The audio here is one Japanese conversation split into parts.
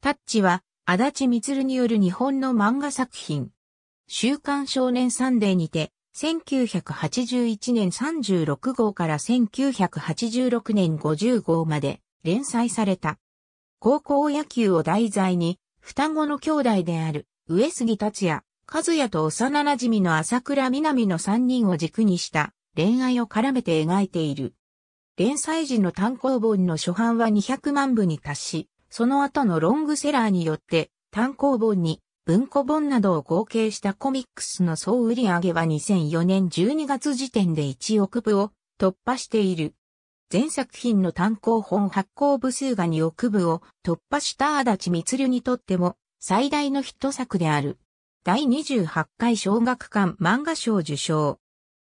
タッチは、足立光による日本の漫画作品。週刊少年サンデーにて、1981年36号から1986年50号まで連載された。高校野球を題材に、双子の兄弟である上杉達也、和也と幼馴染の朝倉南の3人を軸にした恋愛を絡めて描いている。連載時の単行本の初版は200万部に達し、その後のロングセラーによって単行本に文庫本などを合計したコミックスの総売上げは2004年12月時点で1億部を突破している。全作品の単行本発行部数が2億部を突破した足立流にとっても最大のヒット作である。第28回小学館漫画賞受賞。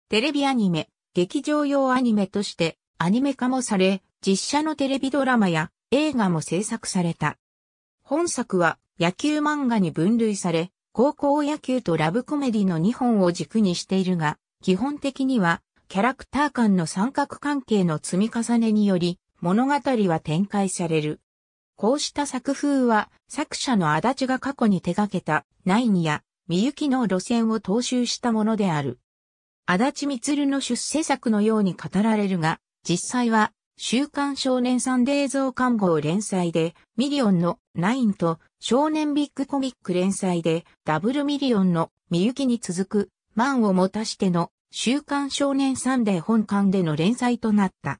テレビアニメ、劇場用アニメとしてアニメ化もされ、実写のテレビドラマや映画も制作された。本作は野球漫画に分類され、高校野球とラブコメディの2本を軸にしているが、基本的にはキャラクター間の三角関係の積み重ねにより物語は展開される。こうした作風は作者の足立が過去に手掛けたナインやみゆきの路線を踏襲したものである。足立みつるの出世作のように語られるが、実際は週刊少年サンデー増刊号連載で、ミリオンのナインと少年ビッグコミック連載で、ダブルミリオンのみゆきに続く、満を持たしての週刊少年サンデー本館での連載となった。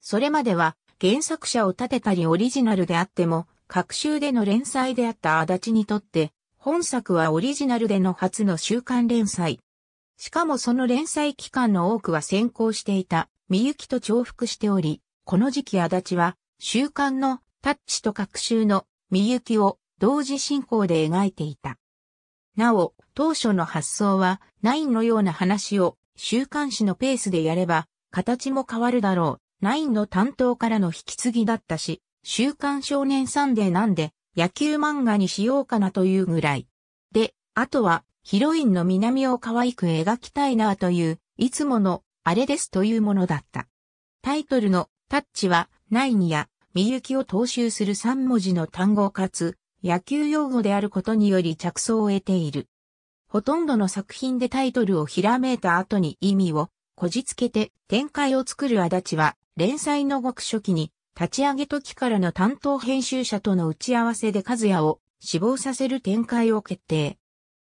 それまでは原作者を立てたりオリジナルであっても、各週での連載であった足立にとって、本作はオリジナルでの初の週刊連載。しかもその連載期間の多くは先行していた、みゆきと重複しており、この時期足立は、週刊のタッチと隔週のみゆきを同時進行で描いていた。なお、当初の発想は、ナインのような話を週刊誌のペースでやれば、形も変わるだろう。ナインの担当からの引き継ぎだったし、週刊少年サンデーなんで、野球漫画にしようかなというぐらい。で、あとは、ヒロインの南を可愛く描きたいなという、いつもの、あれですというものだった。タイトルの、タッチは、ナインや、みゆきを踏襲する3文字の単語かつ、野球用語であることにより着想を得ている。ほとんどの作品でタイトルをひらめいた後に意味を、こじつけて展開を作る足立は、連載の極初期に、立ち上げ時からの担当編集者との打ち合わせで和也を死亡させる展開を決定。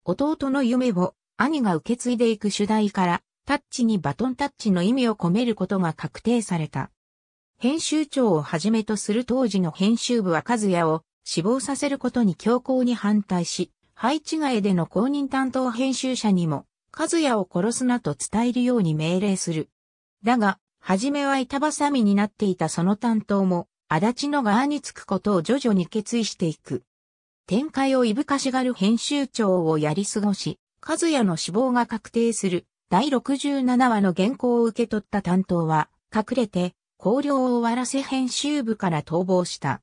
弟の夢を兄が受け継いでいく主題から、タッチにバトンタッチの意味を込めることが確定された。編集長をはじめとする当時の編集部は和也を死亡させることに強硬に反対し、配置外での公認担当編集者にも、和也を殺すなと伝えるように命令する。だが、はじめは板挟みになっていたその担当も、足立の側につくことを徐々に決意していく。展開をいぶかしがる編集長をやり過ごし、和也の死亡が確定する第67話の原稿を受け取った担当は、隠れて公領を終わらせ編集部から逃亡した。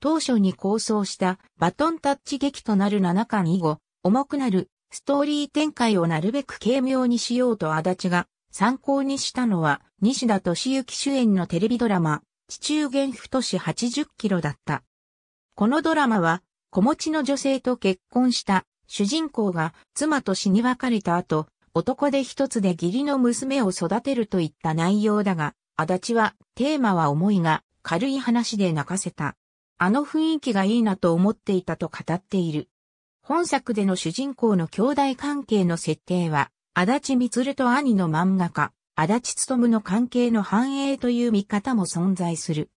当初に構想したバトンタッチ劇となる7巻以後、重くなるストーリー展開をなるべく軽妙にしようと足立が参考にしたのは西田敏行主演のテレビドラマ、地中元太市80キロだった。このドラマは子持ちの女性と結婚した主人公が妻と死に別れた後、男で一つで義理の娘を育てるといった内容だが、足立は、テーマは重いが、軽い話で泣かせた。あの雰囲気がいいなと思っていたと語っている。本作での主人公の兄弟関係の設定は、足立光と兄の漫画家、足立勤の関係の繁栄という見方も存在する。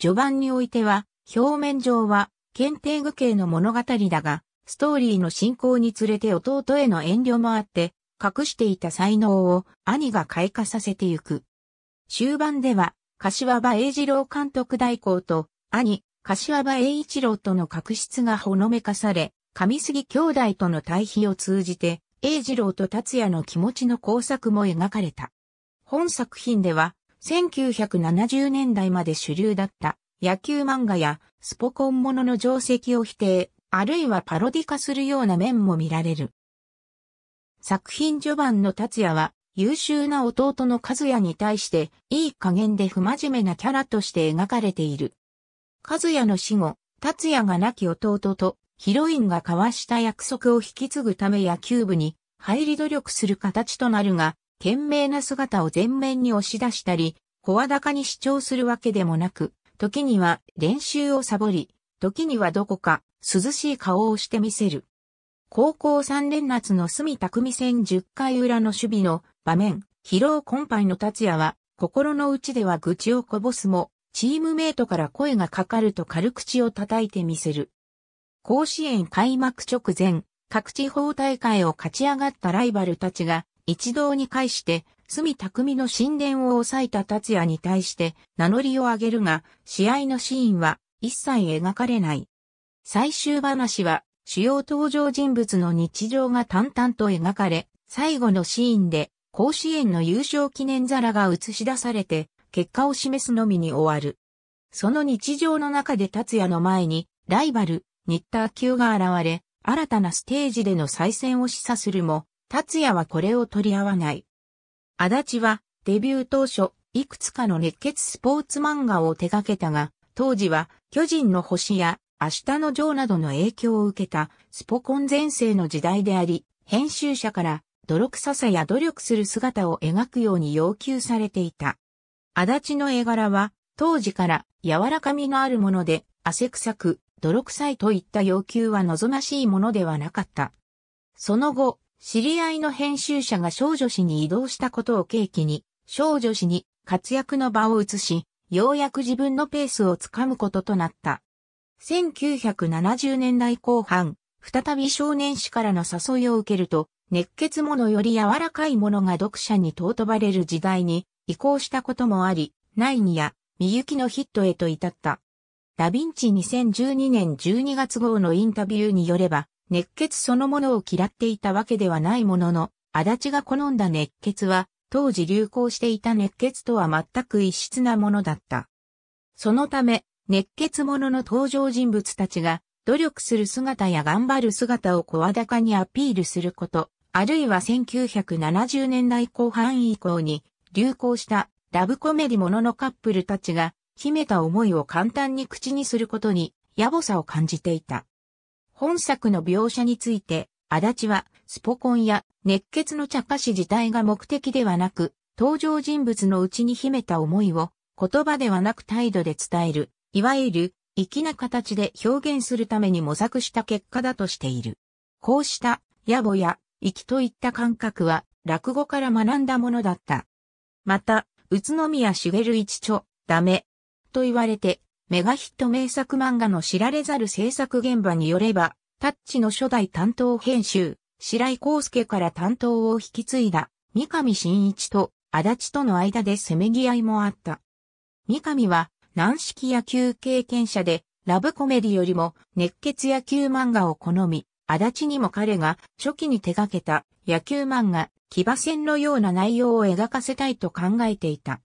序盤においては、表面上は、検定具形の物語だが、ストーリーの進行につれて弟への遠慮もあって、隠していた才能を兄が開花させてゆく。終盤では、柏場英二郎監督代行と、兄、柏場英一郎との確執がほのめかされ、上杉兄弟との対比を通じて、英二郎と達也の気持ちの工作も描かれた。本作品では、1970年代まで主流だった野球漫画やスポコンものの定石を否定、あるいはパロディ化するような面も見られる。作品序盤の達也は優秀な弟の和也に対して、いい加減で不真面目なキャラとして描かれている。和也の死後、達也が亡き弟と、ヒロインが交わした約束を引き継ぐため野球部に入り努力する形となるが、懸命な姿を前面に押し出したり、声高に主張するわけでもなく、時には練習をサボり、時にはどこか涼しい顔をしてみせる。高校3年夏の隅匠戦10回裏の守備の場面、疲労困憊の達也は、心の内では愚痴をこぼすも、チームメイトから声がかかると軽口を叩いてみせる。甲子園開幕直前、各地方大会を勝ち上がったライバルたちが、一堂に会して、隅匠の神殿を抑えた達也に対して名乗りを上げるが、試合のシーンは一切描かれない。最終話は主要登場人物の日常が淡々と描かれ、最後のシーンで甲子園の優勝記念皿が映し出されて、結果を示すのみに終わる。その日常の中で達也の前に、ライバル、ニッター級が現れ、新たなステージでの再戦を示唆するも、達也はこれを取り合わない。足立は、デビュー当初、いくつかの熱血スポーツ漫画を手掛けたが、当時は、巨人の星や、明日のジョーなどの影響を受けた、スポコン前世の時代であり、編集者から、泥臭さや努力する姿を描くように要求されていた。足立の絵柄は、当時から柔らかみのあるもので、汗臭く、泥臭いといった要求は望ましいものではなかった。その後、知り合いの編集者が少女誌に移動したことを契機に、少女誌に活躍の場を移し、ようやく自分のペースをつかむこととなった。1970年代後半、再び少年誌からの誘いを受けると、熱血者より柔らかいものが読者に尊ばれる時代に移行したこともあり、ナインやみゆきのヒットへと至った。ダヴィンチ2012年12月号のインタビューによれば、熱血そのものを嫌っていたわけではないものの、足立が好んだ熱血は、当時流行していた熱血とは全く異質なものだった。そのため、熱血者の登場人物たちが、努力する姿や頑張る姿を声高にアピールすること、あるいは1970年代後半以降に流行したラブコメディもののカップルたちが秘めた思いを簡単に口にすることに野暮さを感じていた。本作の描写について、足立はスポコンや熱血の茶化し自体が目的ではなく、登場人物のうちに秘めた思いを言葉ではなく態度で伝える、いわゆる粋な形で表現するために模索した結果だとしている。こうした野暮や行きといった感覚は落語から学んだものだった。また、宇都宮茂一著、ダメ、と言われて、メガヒット名作漫画の知られざる制作現場によれば、タッチの初代担当編集、白井康介から担当を引き継いだ、三上真一と足立との間でせめぎ合いもあった。三上は軟式野球経験者で、ラブコメディよりも熱血野球漫画を好み、足立にも彼が初期に手掛けた野球漫画、騎馬戦のような内容を描かせたいと考えていた。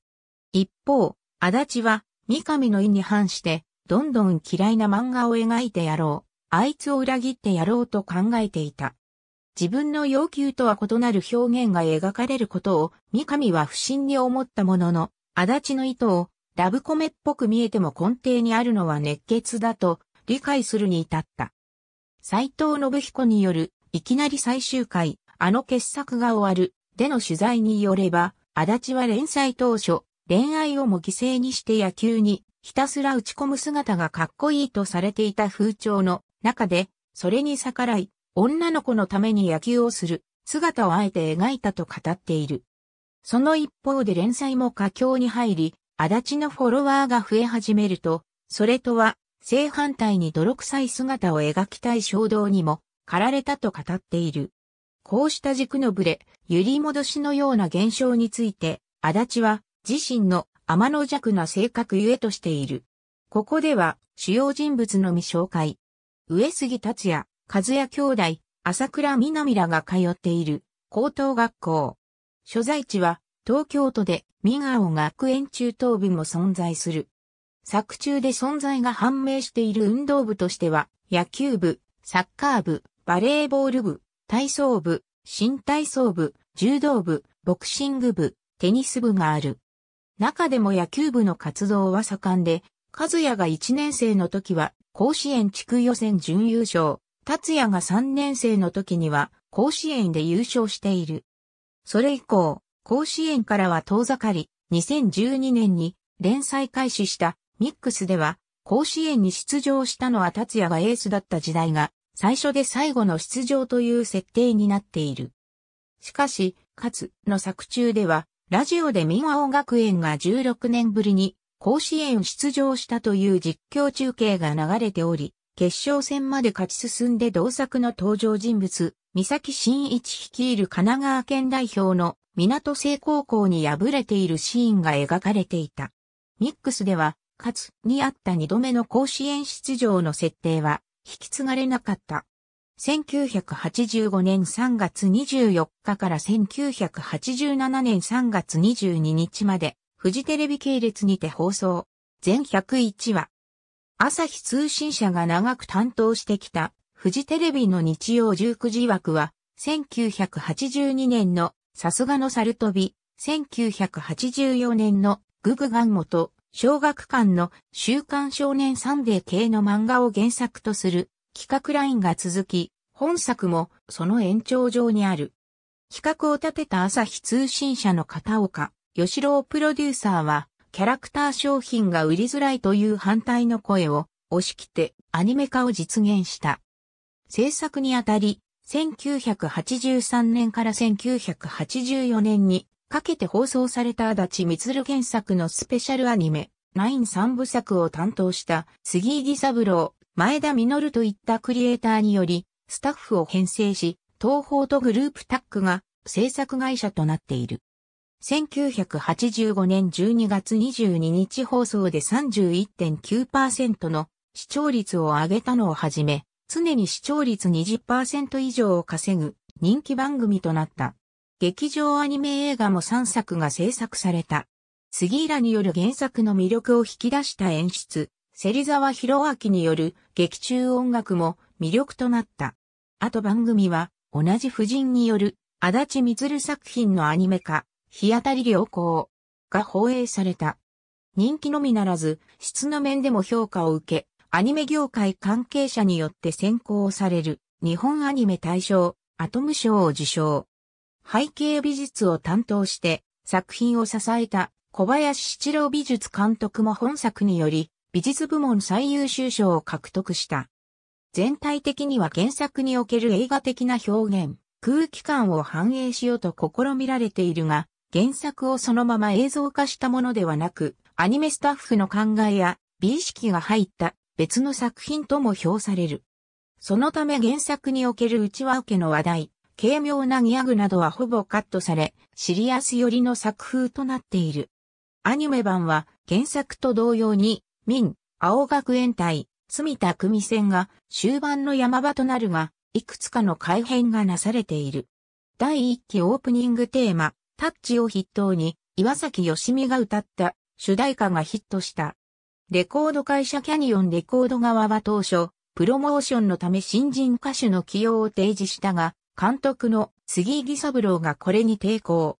一方、足立は三上の意に反して、どんどん嫌いな漫画を描いてやろう。あいつを裏切ってやろうと考えていた。自分の要求とは異なる表現が描かれることを三上は不審に思ったものの、足立の意図をラブコメっぽく見えても根底にあるのは熱血だと理解するに至った。斎藤信彦による、いきなり最終回、あの傑作が終わる、での取材によれば、足立は連載当初、恋愛をも犠牲にして野球に、ひたすら打ち込む姿がかっこいいとされていた風潮の中で、それに逆らい、女の子のために野球をする姿をあえて描いたと語っている。その一方で連載も佳境に入り、足立のフォロワーが増え始めると、それとは正反対に泥臭い姿を描きたい衝動にも駆られたと語っている。こうした軸のブレ、揺り戻しのような現象について、足立は自身の天の弱な性格ゆえとしている。ここでは主要人物のみ紹介。上杉達也、和也兄弟、朝倉みなみらが通っている高等学校。所在地は東京都で、美顔学園中等部も存在する。作中で存在が判明している運動部としては、野球部、サッカー部、バレーボール部、体操部、新体操部、柔道部、ボクシング部、テニス部がある。中でも野球部の活動は盛んで、和也が1年生の時は甲子園地区予選準優勝、達也が3年生の時には甲子園で優勝している。それ以降、甲子園からは遠ざかり、2012年に連載開始したミックスでは、甲子園に出場したのは達也がエースだった時代が、最初で最後の出場という設定になっている。しかし、かつの作中では、ラジオで民和音楽園が16年ぶりに甲子園出場したという実況中継が流れており、決勝戦まで勝ち進んで同作の登場人物、三崎真一率いる神奈川県代表の港西高校に敗れているシーンが描かれていた。ミックスでは、かつにあった二度目の甲子園出場の設定は引き継がれなかった。1985年3月24日から1987年3月22日まで、フジテレビ系列にて放送。全101話。朝日通信社が長く担当してきた、フジテレビの日曜19時枠は、1982年のさすがの猿飛び、1984年のググガンモと、小学館の週刊少年サンデー系の漫画を原作とする企画ラインが続き、本作もその延長上にある。企画を立てた朝日通信社の片岡、吉郎プロデューサーは、キャラクター商品が売りづらいという反対の声を押し切ってアニメ化を実現した。制作にあたり、1983年から1984年にかけて放送された足立る原作のスペシャルアニメ、ナイン3部作を担当した杉井義三郎、前田実といったクリエイターにより、スタッフを編成し、東宝とグループタッグが制作会社となっている。1985年12月22日放送で31.9%の視聴率を上げたのをはじめ、常に視聴率20%以上を稼ぐ人気番組となった。劇場アニメ映画も3作が制作された。杉浦による原作の魅力を引き出した演出、芹沢博明による劇中音楽も魅力となった。あと番組は、同じ夫人による足立る作品のアニメ化、日当たり良好が放映された。人気のみならず、質の面でも評価を受け、アニメ業界関係者によって選考される日本アニメ大賞アトム賞を受賞。背景美術を担当して作品を支えた小林七郎美術監督も本作により美術部門最優秀賞を獲得した。全体的には原作における映画的な表現、空気感を反映しようと試みられているが、原作をそのまま映像化したものではなく、アニメスタッフの考えや美意識が入った別の作品とも評される。そのため原作における内輪受けの話題、軽妙なギャグなどはほぼカットされ、シリアス寄りの作風となっている。アニメ版は原作と同様に、民、青学園隊、住田組戦が終盤の山場となるが、いくつかの改変がなされている。第1期オープニングテーマ、タッチを筆頭に、岩崎よしみが歌った主題歌がヒットした。レコード会社キャニオンレコード側は当初、プロモーションのため新人歌手の起用を提示したが、監督の杉義三郎がこれに抵抗。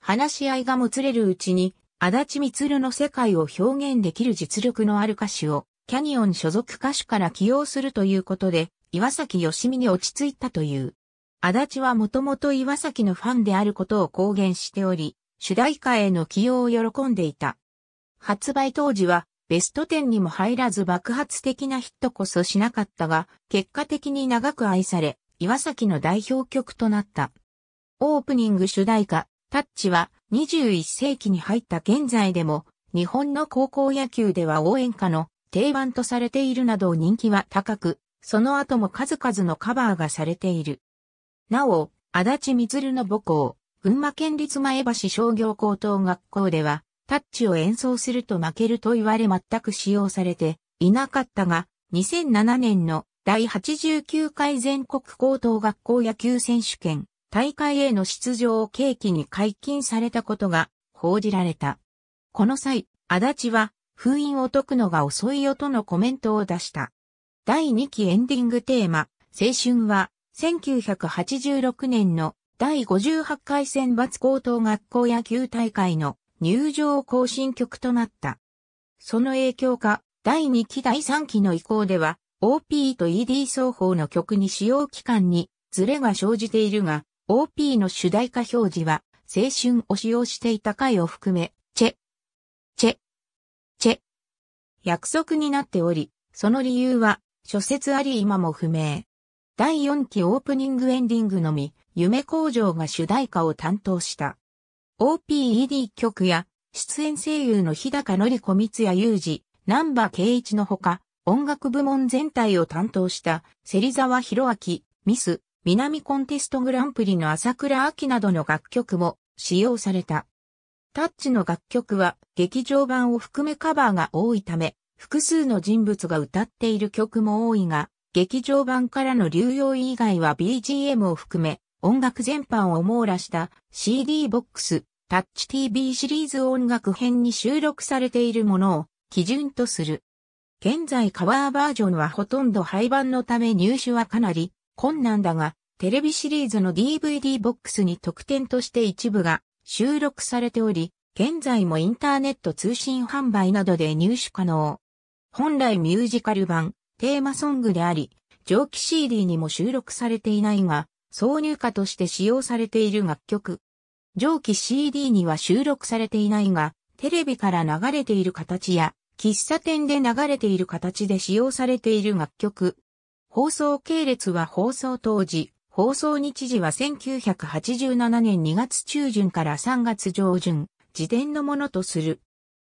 話し合いがもつれるうちに、足立光の世界を表現できる実力のある歌手を、キャニオン所属歌手から起用するということで、岩崎義美に落ち着いたという。足立はもともと岩崎のファンであることを公言しており、主題歌への起用を喜んでいた。発売当時は、ベスト10にも入らず爆発的なヒットこそしなかったが、結果的に長く愛され、岩崎の代表曲となった。オープニング主題歌、タッチは21世紀に入った現在でも、日本の高校野球では応援歌の定番とされているなど人気は高く、その後も数々のカバーがされている。なお、足立みずるの母校、群馬県立前橋商業高等学校では、タッチを演奏すると負けると言われ全く使用されていなかったが、2007年の第89回全国高等学校野球選手権大会への出場を契機に解禁されたことが報じられた。この際、足立は封印を解くのが遅いよとのコメントを出した。第2期エンディングテーマ、青春は1986年の第58回選抜高等学校野球大会の入場行進曲となった。その影響か、第2期第3期の移行では、OP と ED 双方の曲に使用期間にズレが生じているが、OP の主題歌表示は、青春を使用していた回を含め、チェ、チェ、チェ、約束になっており、その理由は、諸説あり今も不明。第4期オープニングエンディングのみ、夢工場が主題歌を担当した。OPED 曲や、出演声優の日高のり子光也裕二、南波圭一のほか、音楽部門全体を担当した芹沢博明、ミス、南コンテストグランプリの朝倉秋などの楽曲も使用された。タッチの楽曲は劇場版を含めカバーが多いため、複数の人物が歌っている曲も多いが、劇場版からの流用以外は BGM を含め、音楽全般を網羅した CD ボックス、タッチ TV シリーズ音楽編に収録されているものを基準とする。現在カバーバージョンはほとんど廃盤のため入手はかなり困難だが、テレビシリーズの DVD ボックスに特典として一部が収録されており、現在もインターネット通信販売などで入手可能。本来ミュージカル版、テーマソングであり、蒸気 CD にも収録されていないが、挿入歌として使用されている楽曲。蒸気 CD には収録されていないが、テレビから流れている形や喫茶店で流れている形で使用されている楽曲。放送系列は放送当時、放送日時は1987年2月中旬から3月上旬、時点のものとする。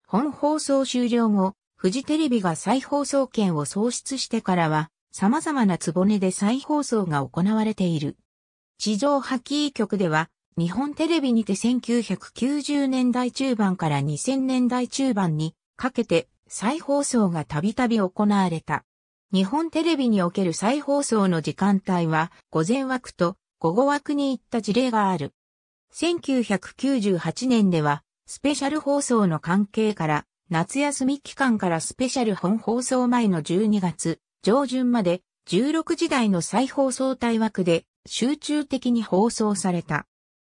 本放送終了後、フジテレビが再放送権を創出してからは、様々な壺で再放送が行われている。地上波キー局では、日本テレビにて1990年代中盤から2000年代中盤にかけて再放送がたびたび行われた。日本テレビにおける再放送の時間帯は、午前枠と午後枠に行った事例がある。1998年では、スペシャル放送の関係から、夏休み期間からスペシャル本放送前の12月上旬まで16時台の再放送帯枠で集中的に放送された。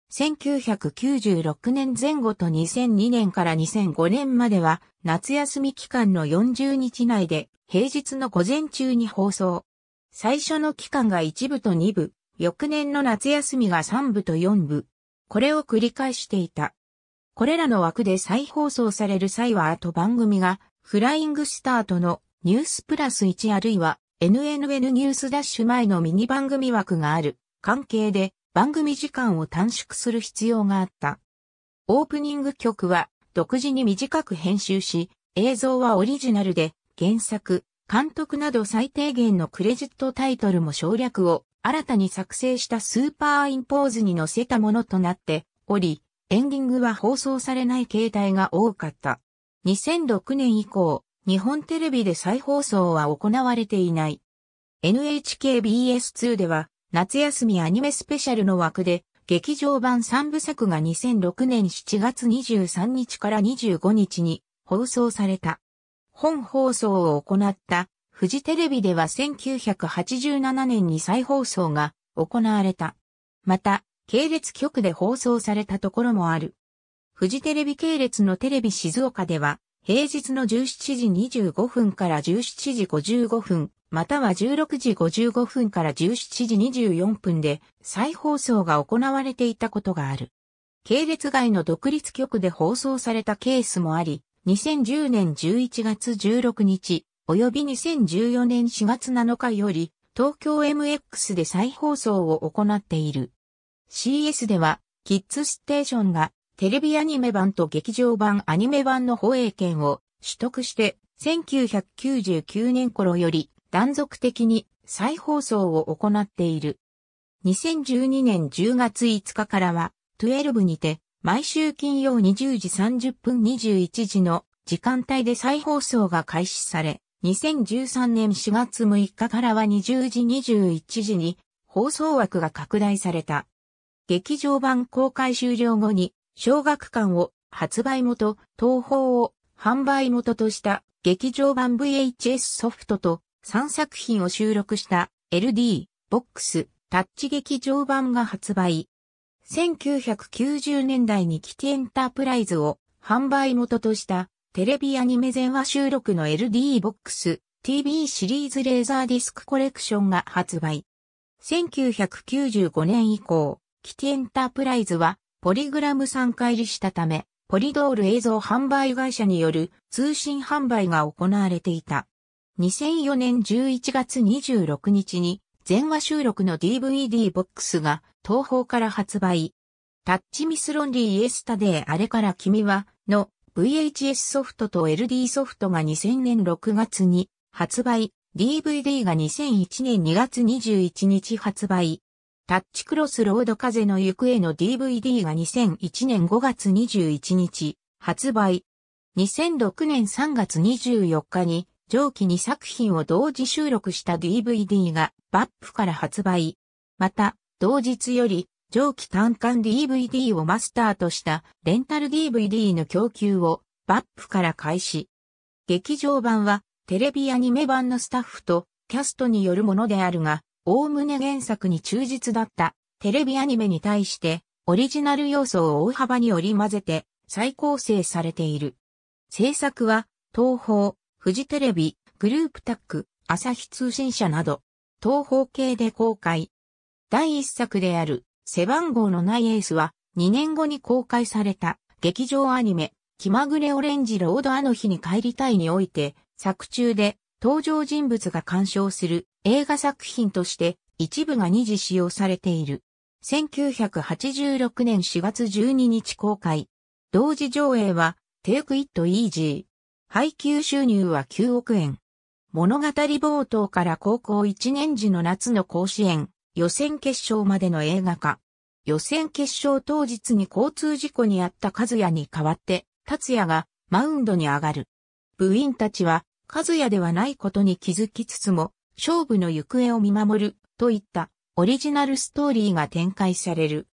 1996年前後と2002年から2005年までは夏休み期間の40日内で平日の午前中に放送。最初の期間が1部と2部、翌年の夏休みが3部と4部。これを繰り返していた。これらの枠で再放送される際は後番組がフライングスタートのニュースプラス1あるいは NNN ニュースダッシュ前のミニ番組枠がある関係で番組時間を短縮する必要があった。オープニング曲は独自に短く編集し、映像はオリジナルで原作、監督など最低限のクレジットタイトルも省略を新たに作成したスーパーインポーズに載せたものとなっており、エンディングは放送されない形態が多かった。2006年以降、日本テレビで再放送は行われていない。NHKBS2 では夏休みアニメスペシャルの枠で、劇場版3部作が2006年7月23日から25日に放送された。本放送を行ったフジテレビでは1987年に再放送が行われた。また、系列局で放送されたところもある。フジテレビ系列のテレビ静岡では、平日の17時25分から17時55分、または16時55分から17時24分で再放送が行われていたことがある。系列外の独立局で放送されたケースもあり、2010年11月16日、及び2014年4月7日より、東京 MX で再放送を行っている。CS では、キッズステーションが、テレビアニメ版と劇場版アニメ版の放映権を取得して、1999年頃より、断続的に再放送を行っている。2012年10月5日からは、12にて、毎週金曜20時30分21時の時間帯で再放送が開始され、2013年4月6日からは20時21時に放送枠が拡大された。劇場版公開終了後に、小学館を発売元、東宝を販売元とした劇場版 VHS ソフトと3作品を収録した LD、ボックス、タッチ劇場版が発売。1990年代にキティエンタープライズを販売元としたテレビアニメ全話収録の LD ボックス TV シリーズレーザーディスクコレクションが発売。1995年以降、キティエンタープライズはポリグラム3回入りしたため、ポリドール映像販売会社による通信販売が行われていた。2004年11月26日に全話収録の DVD ボックスが東方から発売。タッチミスロンリーエスタデーあれから君はの VHS ソフトと LD ソフトが2000年6月に発売、DVD が2001年2月21日発売。タッチクロスロード風の行方の DVD が2001年5月21日発売。2006年3月24日に上記2作品を同時収録した DVD がバップから発売。また、同日より上記単館 DVD をマスターとしたレンタル DVD の供給をバップから開始。劇場版はテレビアニメ版のスタッフとキャストによるものであるが、おおむね原作に忠実だったテレビアニメに対してオリジナル要素を大幅に織り混ぜて再構成されている。制作は東方、フジテレビ、グループタック、朝日通信社など、東方系で公開。第一作である、背番号のないエースは、2年後に公開された、劇場アニメ、気まぐれオレンジロードあの日に帰りたいにおいて、作中で、登場人物が鑑賞する映画作品として、一部が二次使用されている。1986年4月12日公開。同時上映は、テイクイットイージー。配給収入は9億円。物語冒頭から高校1年時の夏の甲子園、予選決勝までの映画化。予選決勝当日に交通事故に遭った和也に代わって、達也がマウンドに上がる。部員たちは、和也ではないことに気づきつつも、勝負の行方を見守る、といったオリジナルストーリーが展開される。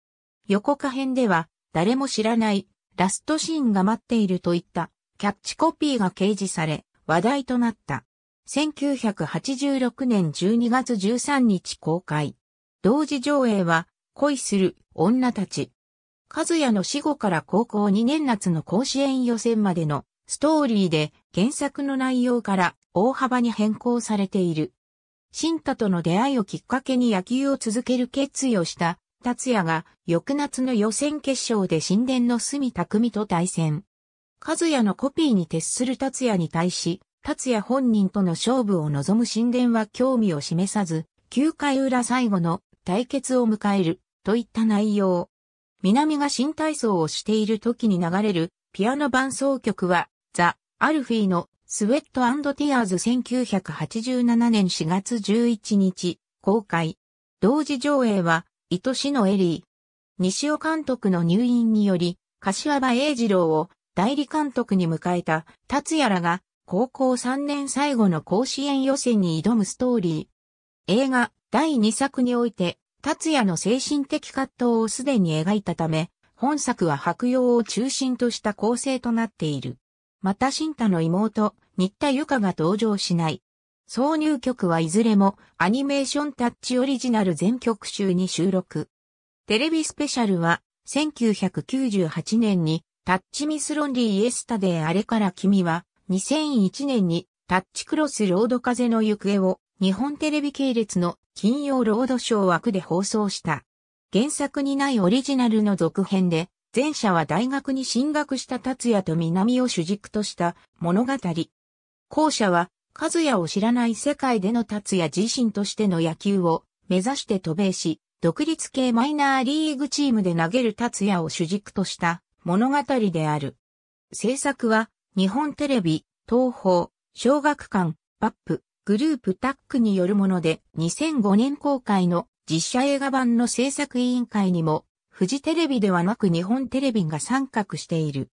横下編では、誰も知らない、ラストシーンが待っているといったキャッチコピーが掲示され、話題となった。1986年12月13日公開。同時上映は、恋する女たち。和也の死後から高校2年夏の甲子園予選までのストーリーで原作の内容から大幅に変更されている。新太との出会いをきっかけに野球を続ける決意をした達也が翌夏の予選決勝で神殿の隅匠と対戦。和也のコピーに徹する達也に対し、達也本人との勝負を望む神殿は興味を示さず、9回裏最後の対決を迎える、といった内容。南が新体操をしている時に流れるピアノ伴奏曲は、ザ・アルフィーのスウェットティアーズ1987年4月11日公開。同時上映は、愛しのエリー。西尾監督の入院により、柏葉英二郎を代理監督に迎えた達也らが高校3年最後の甲子園予選に挑むストーリー。映画第2作において達也の精神的葛藤をすでに描いたため、本作は白洋を中心とした構成となっている。また新太の妹、新田由香が登場しない。挿入曲はいずれもアニメーションタッチオリジナル全曲集に収録。テレビスペシャルは1998年にタッチミスロンリーイエスタデーあれから君は2001年にタッチクロスロード風の行方を日本テレビ系列の金曜ロードショー枠で放送した。原作にないオリジナルの続編で、前者は大学に進学した達也と南を主軸とした物語。後者は、和也を知らない世界での達也自身としての野球を目指して渡米し、独立系マイナーリーグチームで投げる達也を主軸とした物語である。制作は、日本テレビ、東宝、小学館、バップ、グループタックによるもので、2005年公開の実写映画版の制作委員会にも、フジテレビではなく日本テレビが参画している。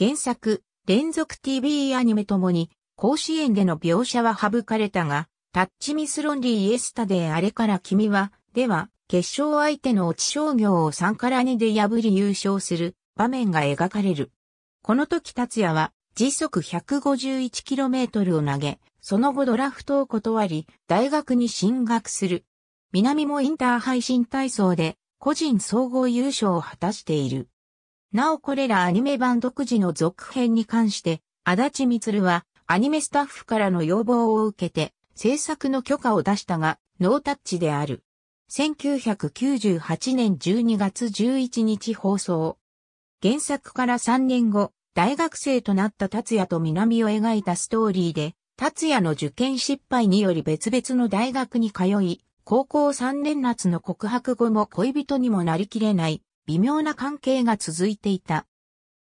原作、連続 TV アニメともに、甲子園での描写は省かれたが、タッチミスロンリーイエスタであれから君は、では、決勝相手の落ち商業を3から2で破り優勝する、場面が描かれる。この時達也は時速 151km を投げ、その後ドラフトを断り、大学に進学する。南もインター配信体操で個人総合優勝を果たしている。なおこれらアニメ版独自の続編に関して、足立光はアニメスタッフからの要望を受けて制作の許可を出したが、ノータッチである。1998年12月11日放送。原作から3年後、大学生となった達也と南を描いたストーリーで、達也の受験失敗により別々の大学に通い、高校3年夏の告白後も恋人にもなりきれない、微妙な関係が続いていた。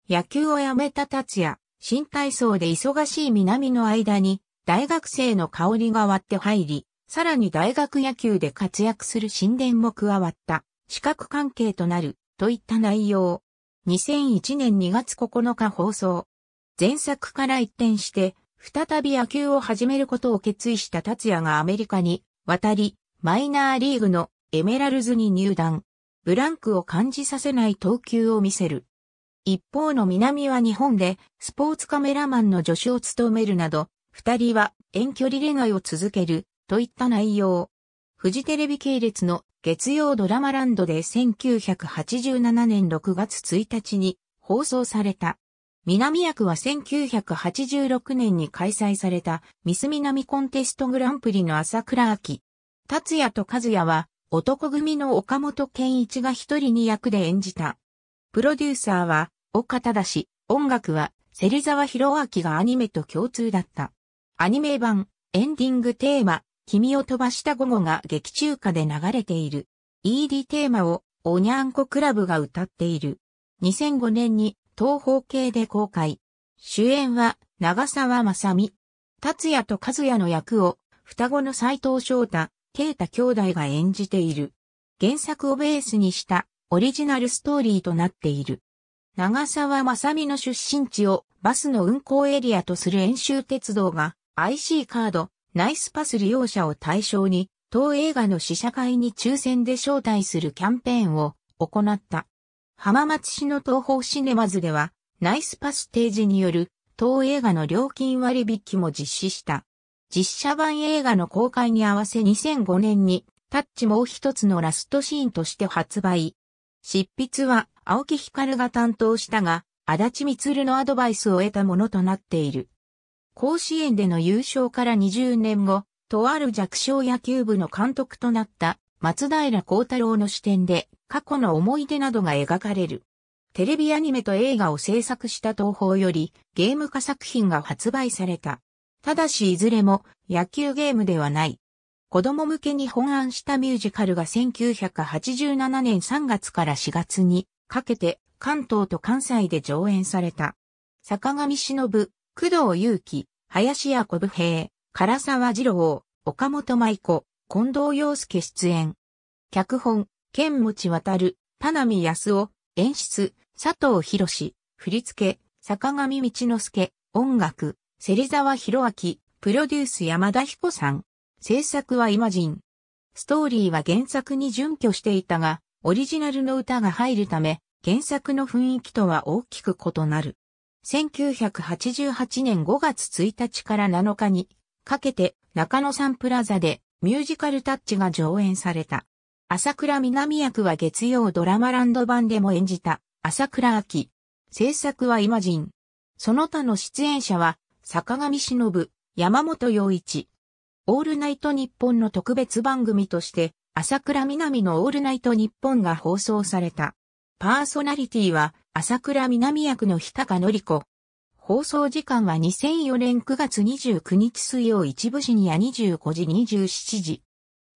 野球をやめた達也、新体操で忙しい南の間に、大学生の香りが割って入り、さらに大学野球で活躍する神殿も加わった、資格関係となる、といった内容。2001年2月9日放送。前作から一転して、再び野球を始めることを決意した達也がアメリカに渡り、マイナーリーグのエメラルズに入団。ブランクを感じさせない投球を見せる。一方の南は日本でスポーツカメラマンの助手を務めるなど、二人は遠距離恋愛を続けるといった内容。フジテレビ系列の月曜ドラマランドで1987年6月1日に放送された。南役は1986年に開催されたミス南コンテストグランプリの朝倉明。達也と和也は男組の岡本健一が一人に役で演じた。プロデューサーは岡忠音楽は芹沢博明がアニメと共通だった。アニメ版エンディングテーマ君を飛ばした午後が劇中歌で流れている。ED テーマをおにゃんこクラブが歌っている。2005年に東方系で公開。主演は長沢さみ。達也と和也の役を双子の斎藤翔太、慶太兄弟が演じている。原作をベースにしたオリジナルストーリーとなっている。長沢さみの出身地をバスの運行エリアとする演習鉄道が IC カード、ナイスパス利用者を対象に、当映画の試写会に抽選で招待するキャンペーンを行った。浜松市の東方シネマズでは、ナイスパス提示による当映画の料金割引も実施した。実写版映画の公開に合わせ2005年に、タッチもう一つのラストシーンとして発売。執筆は青木光が担当したが、足立光のアドバイスを得たものとなっている。甲子園での優勝から20年後、とある弱小野球部の監督となった松平幸太郎の視点で過去の思い出などが描かれる。テレビアニメと映画を制作した東宝よりゲーム化作品が発売された。ただしいずれも野球ゲームではない。子供向けに本案したミュージカルが1987年3月から4月にかけて関東と関西で上演された。坂上忍、工藤祐樹、林家小武平、唐沢二郎、岡本舞子、近藤洋介出演。脚本、剣持渡る、田波康夫、演出、佐藤博士、振付、坂上道之助、音楽、芹沢博明、プロデュース山田彦さん。制作はイマジン。ストーリーは原作に準拠していたが、オリジナルの歌が入るため、原作の雰囲気とは大きく異なる。1988年5月1日から7日にかけて中野サンプラザでミュージカルタッチが上演された。朝倉南役は月曜ドラマランド版でも演じた朝倉秋。制作はイマジン。その他の出演者は坂上忍、山本洋一。オールナイト日本の特別番組として朝倉南のオールナイト日本が放送された。パーソナリティは朝倉南役の日高のり子。放送時間は2004年9月29日水曜一部深夜25時27時。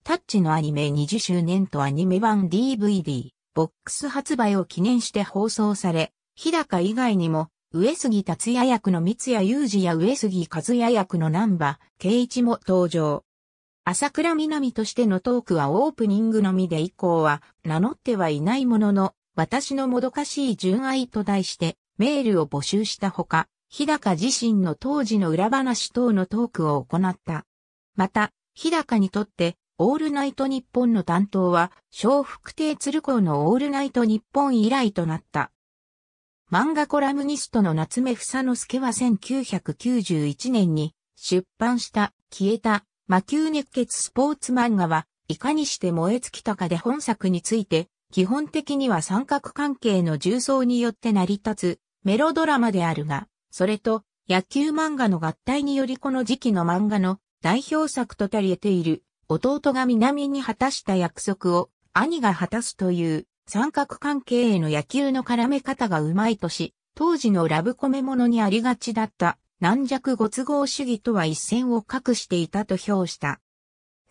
タッチのアニメ20周年とアニメ版 DVD、ボックス発売を記念して放送され、日高以外にも、上杉達也役の三谷裕二や上杉和也役の南波、圭一も登場。朝倉南としてのトークはオープニングのみで以降は名乗ってはいないものの私のもどかしい純愛と題してメールを募集したほか、日高自身の当時の裏話等のトークを行った。また、日高にとって、オールナイト日本の担当は、小福亭鶴光のオールナイト日本以来となった。漫画コラムニストの夏目房之助は1991年に出版した消えた魔球熱血スポーツ漫画は、いかにして燃え尽きたかで本作について基本的には三角関係の重層によって成り立つメロドラマであるが、それと野球漫画の合体によりこの時期の漫画の代表作とたり得ている弟が南に果たした約束を兄が果たすという三角関係への野球の絡め方がうまいとし、当時のラブコメものにありがちだった軟弱ご都合主義とは一線を画していたと評した。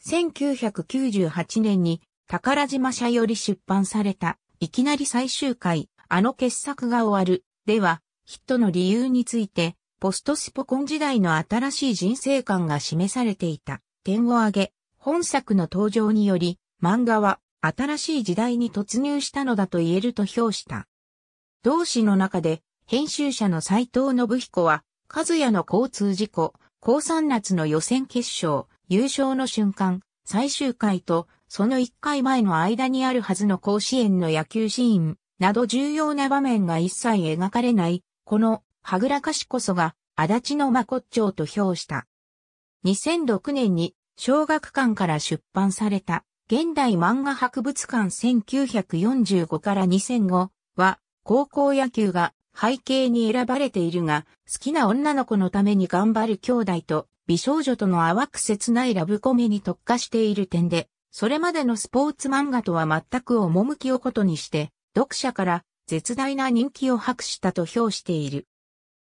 1998年に宝島社より出版された、いきなり最終回、あの傑作が終わる、では、ヒットの理由について、ポストスポコン時代の新しい人生観が示されていた点を挙げ、本作の登場により、漫画は新しい時代に突入したのだと言えると評した。同誌の中で、編集者の斎藤信彦は、和也の交通事故、高3夏の予選決勝、優勝の瞬間、最終回と、その1回前の間にあるはずの甲子園の野球シーンなど重要な場面が一切描かれない、この、はぐらかしこそが、足立の真骨頂と評した。2006年に、小学館から出版された、現代漫画博物館1945から2005は、高校野球が背景に選ばれているが、好きな女の子のために頑張る兄弟と美少女との淡く切ないラブコメに特化している点で、それまでのスポーツ漫画とは全く趣をことにして、読者から絶大な人気を博したと評している。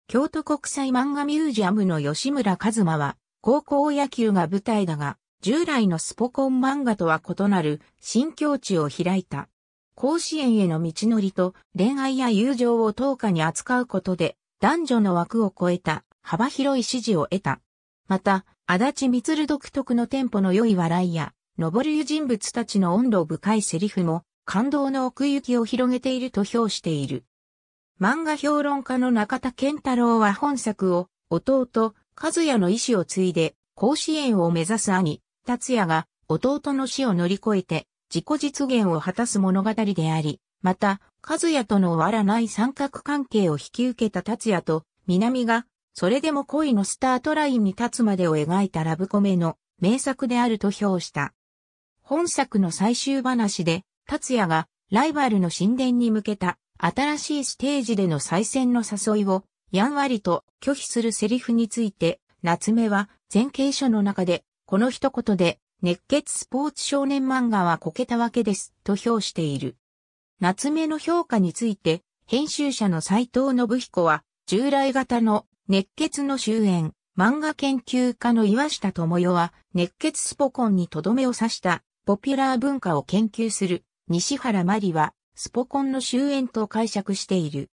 京都国際漫画ミュージアムの吉村和馬は、高校野球が舞台だが、従来のスポコン漫画とは異なる新境地を開いた。甲子園への道のりと恋愛や友情を等価に扱うことで男女の枠を超えた幅広い支持を得た。また、足立光独特のテンポの良い笑いや登る湯人物たちの温度深いセリフも、感動の奥行きを広げていると評している。漫画評論家の中田健太郎は本作を、弟、和也の意志を継いで、甲子園を目指す兄、達也が、弟の死を乗り越えて、自己実現を果たす物語であり、また、和也との終わらない三角関係を引き受けた達也と、南が、それでも恋のスタートラインに立つまでを描いたラブコメの名作であると評した。本作の最終話で、達也がライバルの神殿に向けた新しいステージでの再戦の誘いをやんわりと拒否するセリフについて、夏目は前傾書の中で、この一言で熱血スポーツ少年漫画はこけたわけですと評している。夏目の評価について、編集者の斎藤信彦は、従来型の熱血の終焉、漫画研究家の岩下智代は、熱血スポコンにとどめを刺したポピュラー文化を研究する西原まりは、スポコンの終焉と解釈している。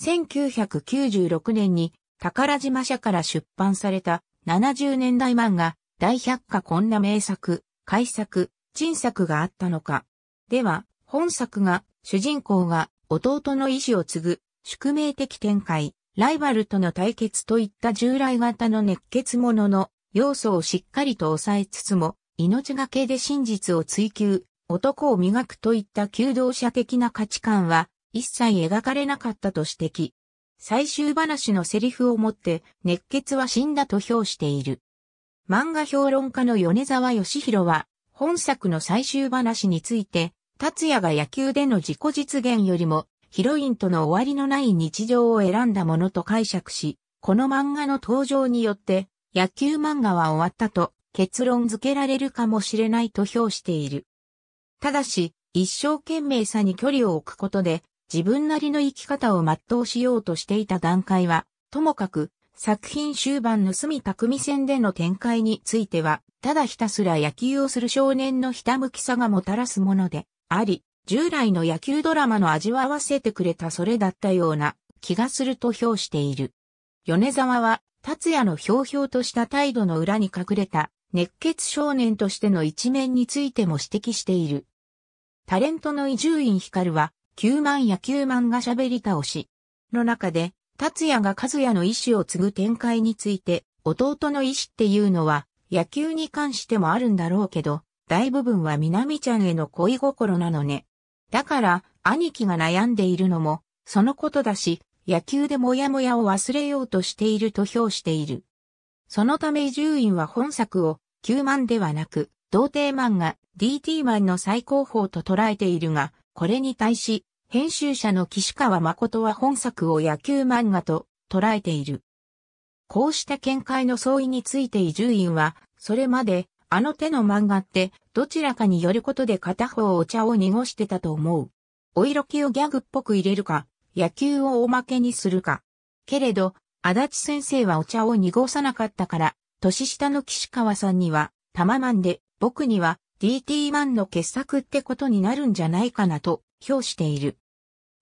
1996年に宝島社から出版された70年代漫画、大百科こんな名作、改作、陳作があったのか。では、本作が、主人公が弟の意志を継ぐ、宿命的展開、ライバルとの対決といった従来型の熱血者の要素をしっかりと抑えつつも、命がけで真実を追求、男を磨くといった求道者的な価値観は一切描かれなかったと指摘。最終話のセリフをもって熱血は死んだと評している。漫画評論家の米沢義弘は本作の最終話について、達也が野球での自己実現よりもヒロインとの終わりのない日常を選んだものと解釈し、この漫画の登場によって野球漫画は終わったと結論付けられるかもしれないと評している。ただし、一生懸命さに距離を置くことで、自分なりの生き方を全うしようとしていた段階は、ともかく、作品終盤の隅匠戦での展開については、ただひたすら野球をする少年のひたむきさがもたらすもので、あり、従来の野球ドラマの味を合わせてくれたそれだったような気がすると評している。米沢は、達也のひょうひょうとした態度の裏に隠れた熱血少年としての一面についても指摘している。タレントの伊集院光は、9万や球万が喋り倒し、の中で、達也が和也の意思を継ぐ展開について、弟の意思っていうのは、野球に関してもあるんだろうけど、大部分は南ちゃんへの恋心なのね。だから、兄貴が悩んでいるのも、そのことだし、野球でモヤモヤを忘れようとしていると評している。そのため伊集院は本作を漫画ではなく、童貞漫画、DT 漫の最高峰と捉えているが、これに対し、編集者の岸川誠は本作を野球漫画と捉えている。こうした見解の相違について伊集院は、それまで、あの手の漫画って、どちらかによることで片方お茶を濁してたと思う。お色気をギャグっぽく入れるか、野球をおまけにするか。けれど、足立先生はお茶を濁さなかったから、年下の岸川さんには、タママンで、僕には DT マンの傑作ってことになるんじゃないかなと、評している。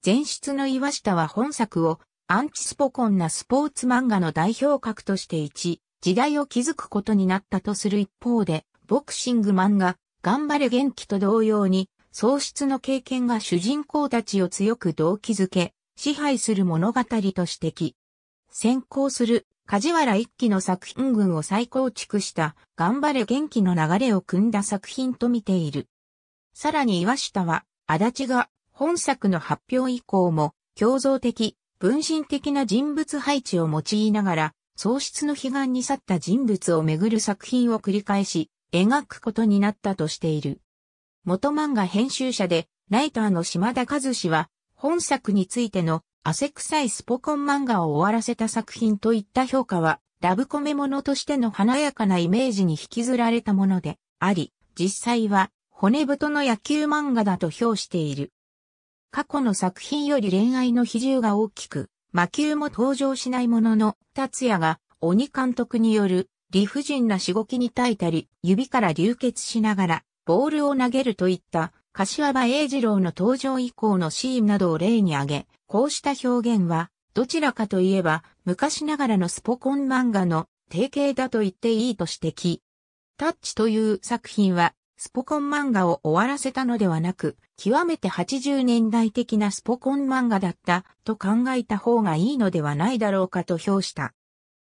前出の岩下は本作を、アンチスポコンなスポーツ漫画の代表格として一、時代を築くことになったとする一方で、ボクシング漫画、頑張れ元気と同様に、喪失の経験が主人公たちを強く動機づけ、支配する物語と指摘。先行する梶原一騎の作品群を再構築した頑張れ元気の流れを組んだ作品と見ている。さらに岩下は、足立が本作の発表以降も、共造的、分身的な人物配置を用いながら、喪失の悲願に去った人物をめぐる作品を繰り返し、描くことになったとしている。元漫画編集者で、ライターの島田和志は、本作についての汗臭いスポコン漫画を終わらせた作品といった評価は、ラブコメものとしての華やかなイメージに引きずられたものであり、実際は骨太の野球漫画だと評している。過去の作品より恋愛の比重が大きく、魔球も登場しないものの、達也が鬼監督による理不尽なしごきに耐えたり、指から流血しながらボールを投げるといった柏葉英二郎の登場以降のシーンなどを例に挙げ、こうした表現は、どちらかといえば、昔ながらのスポコン漫画の定型だと言っていいと指摘。タッチという作品は、スポコン漫画を終わらせたのではなく、極めて80年代的なスポコン漫画だったと考えた方がいいのではないだろうかと評した。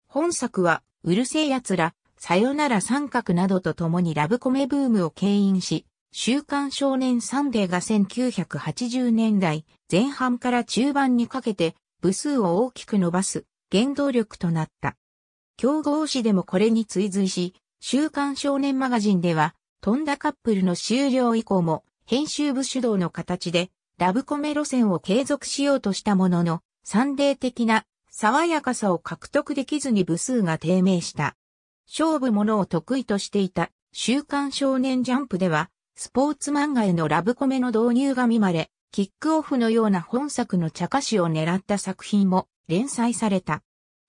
本作は、うるせえ奴ら、さよなら三角などと共にラブコメブームを牽引し、週刊少年サンデーが1980年代前半から中盤にかけて部数を大きく伸ばす原動力となった。競合誌でもこれに追随し、週刊少年マガジンでは、飛んだカップルの終了以降も編集部主導の形でラブコメ路線を継続しようとしたものの、サンデー的な爽やかさを獲得できずに部数が低迷した。勝負ものを得意としていた週刊少年ジャンプでは、スポーツ漫画へのラブコメの導入が見まれ、キックオフのような本作の茶菓子を狙った作品も連載された。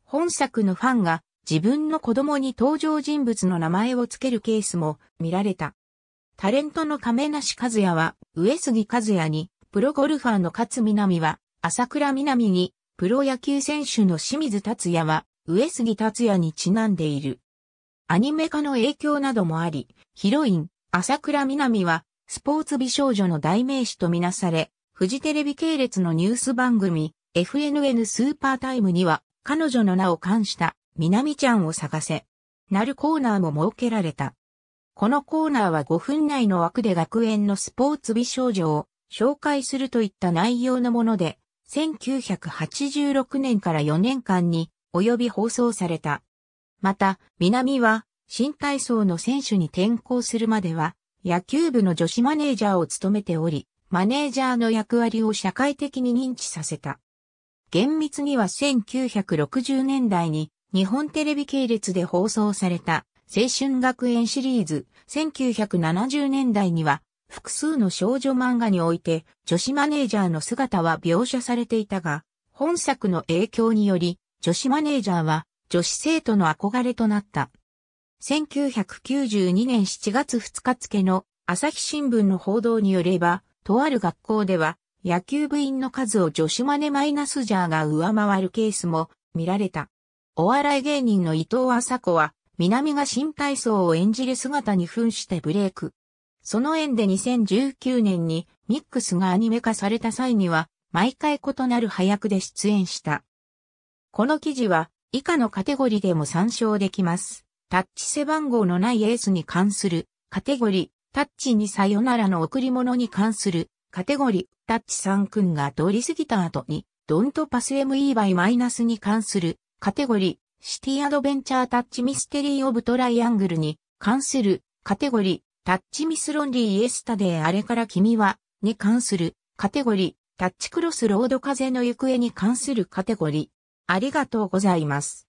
本作のファンが自分の子供に登場人物の名前を付けるケースも見られた。タレントの亀梨和也は上杉和也に、プロゴルファーの勝南は朝倉南に、プロ野球選手の清水達也は上杉達也にちなんでいる。アニメ化の影響などもあり、ヒロイン、朝倉南は、スポーツ美少女の代名詞とみなされ、フジテレビ系列のニュース番組、FNN スーパータイムには、彼女の名を冠した、南ちゃんを探せ。なるコーナーも設けられた。このコーナーは5分内の枠で学園のスポーツ美少女を紹介するといった内容のもので、1986年から4年間に及び放送された。また、南は新体操の選手に転向するまでは、野球部の女子マネージャーを務めており、マネージャーの役割を社会的に認知させた。厳密には1960年代に日本テレビ系列で放送された青春学園シリーズ1970年代には複数の少女漫画において女子マネージャーの姿は描写されていたが、本作の影響により女子マネージャーは女子生徒の憧れとなった。1992年7月2日付の朝日新聞の報道によれば、とある学校では野球部員の数を女子マネマイナスジャーが上回るケースも見られた。お笑い芸人の伊藤麻子は、南が新体操を演じる姿に扮してブレイク。その縁で2019年にミックスがアニメ化された際には、毎回異なる配役で出演した。この記事は、以下のカテゴリでも参照できます。タッチ背番号のないエースに関するカテゴリー、タッチにさよならの贈り物に関するカテゴリー、タッチ3んが通り過ぎた後に、ドントパス ME by マイナスに関するカテゴリー、シティアドベンチャータッチミステリーオブトライアングルに関するカテゴリー、タッチミスロンリーイエスタデーあれから君はに関するカテゴリー、タッチクロスロード風の行方に関するカテゴリー。ありがとうございます。